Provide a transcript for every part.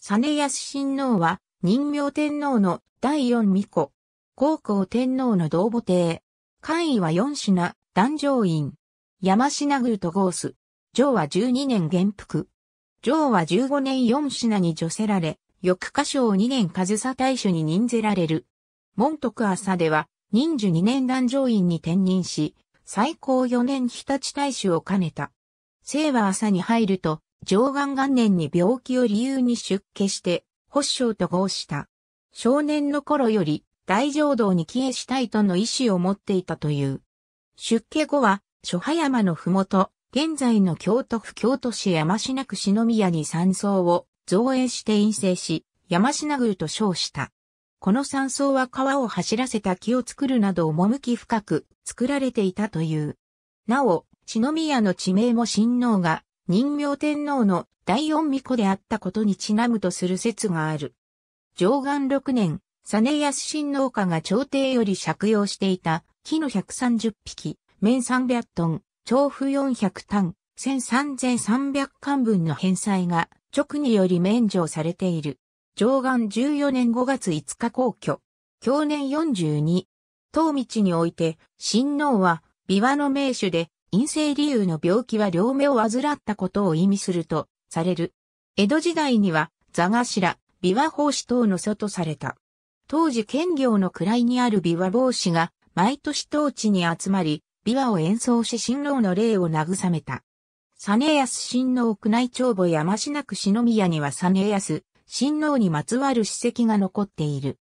実康親王は、人名天皇の第四巫女、高皇天皇の同母帝。官位は四品、壇上院。山品宮とゴース。上は12年元服。上は15年四品に除せられ、翌歌唱2年上総大主に任ぜられる。門徳朝では、任寿2年壇上院に転任し、最高4年日立大主を兼ねた。清和朝に入ると、上岸元年に病気を理由に出家して、保相と合した。少年の頃より大浄土に帰依したいとの意思を持っていたという。出家後は、諸葉山のふもと、現在の京都府京都市山品区篠宮に山荘を造営して陰性し、山品宮と称した。この山荘は川を走らせた木を作るなど趣深く作られていたという。なお、篠宮の地名も親王が人明天皇の第四巫女であったことにちなむとする説がある。上元六年、ヤ康新農家が朝廷より借用していた、木の百三十匹、面三百トン、調布四百単、千三千三百巻分の返済が直により免除されている。上元十四年五月五日皇居。去年四十二、当道において、新農は、琵琶の名手で、陰性理由の病気は両目を患ったことを意味すると、される。江戸時代には、座頭、琵琶法師等の祖とされた。当時県業の位にある琵琶法師が、毎年当地に集まり、琵琶を演奏し新郎の霊を慰めた。実康新郎宮内帳簿山科区篠宮には実康新郎にまつわる史跡が残っている。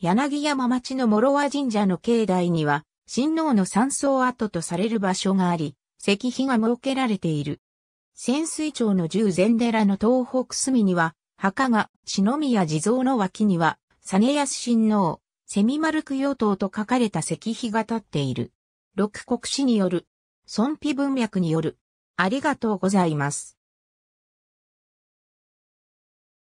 柳山町の諸和神社の境内には、神皇の山荘跡とされる場所があり、石碑が設けられている。潜水町の十禅寺の東北隅には、墓が、篠宮地蔵の脇には、ヤス親王、セミマルク与党と書かれた石碑が立っている。六国史による、孫碑文脈による。ありがとうございます。